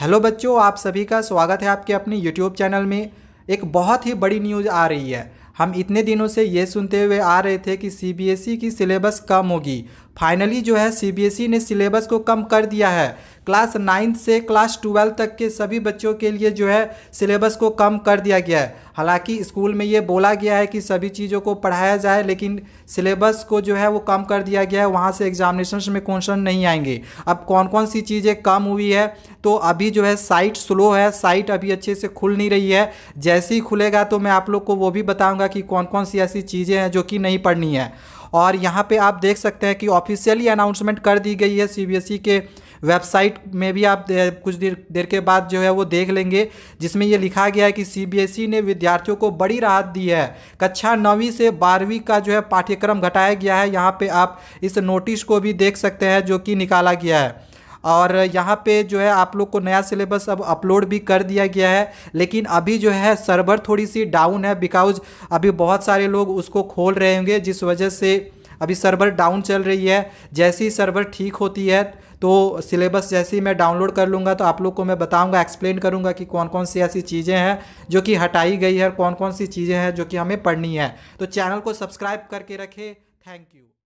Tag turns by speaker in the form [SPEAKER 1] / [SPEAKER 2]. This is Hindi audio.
[SPEAKER 1] हेलो बच्चों आप सभी का स्वागत है आपके अपने यूट्यूब चैनल में एक बहुत ही बड़ी न्यूज़ आ रही है हम इतने दिनों से ये सुनते हुए आ रहे थे कि सीबीएसई e की सिलेबस कम होगी फाइनली जो है सीबीएसई e ने सिलेबस को कम कर दिया है क्लास नाइन्थ से क्लास ट्वेल्व तक के सभी बच्चों के लिए जो है सिलेबस को कम कर दिया गया है हालांकि स्कूल में ये बोला गया है कि सभी चीज़ों को पढ़ाया जाए लेकिन सिलेबस को जो है वो कम कर दिया गया है वहाँ से एग्जामिनेशन में क्वेश्चन नहीं आएंगे अब कौन कौन सी चीज़ें कम हुई है तो अभी जो है साइट स्लो है साइट अभी अच्छे से खुल नहीं रही है जैसे ही खुलेगा तो मैं आप लोग को वो भी बताऊँगा कि कौन कौन सी ऐसी चीज़ें हैं जो कि नहीं पढ़नी है और यहाँ पर आप देख सकते हैं कि ऑफिशियली अनाउंसमेंट कर दी गई है सी e के वेबसाइट में भी आप कुछ देर देर के बाद जो है वो देख लेंगे जिसमें ये लिखा गया है कि सीबीएसई e ने विद्यार्थियों को बड़ी राहत दी है कक्षा नौवीं से बारहवीं का जो है पाठ्यक्रम घटाया गया है यहाँ पर आप इस नोटिस को भी देख सकते हैं जो कि निकाला गया है और यहाँ पे जो है आप लोग को नया सिलेबस अब अपलोड भी कर दिया गया है लेकिन अभी जो है सर्वर थोड़ी सी डाउन है बिकॉज अभी बहुत सारे लोग उसको खोल रहे होंगे जिस वजह से अभी सर्वर डाउन चल रही है जैसे ही सर्वर ठीक होती है तो सिलेबस जैसे ही मैं डाउनलोड कर लूँगा तो आप लोग को मैं बताऊँगा एक्सप्लेन करूँगा कि कौन कौन सी ऐसी चीज़ें हैं जो कि हटाई गई है और कौन कौन सी चीज़ें हैं जो कि हमें पढ़नी है तो चैनल को सब्सक्राइब करके रखें थैंक यू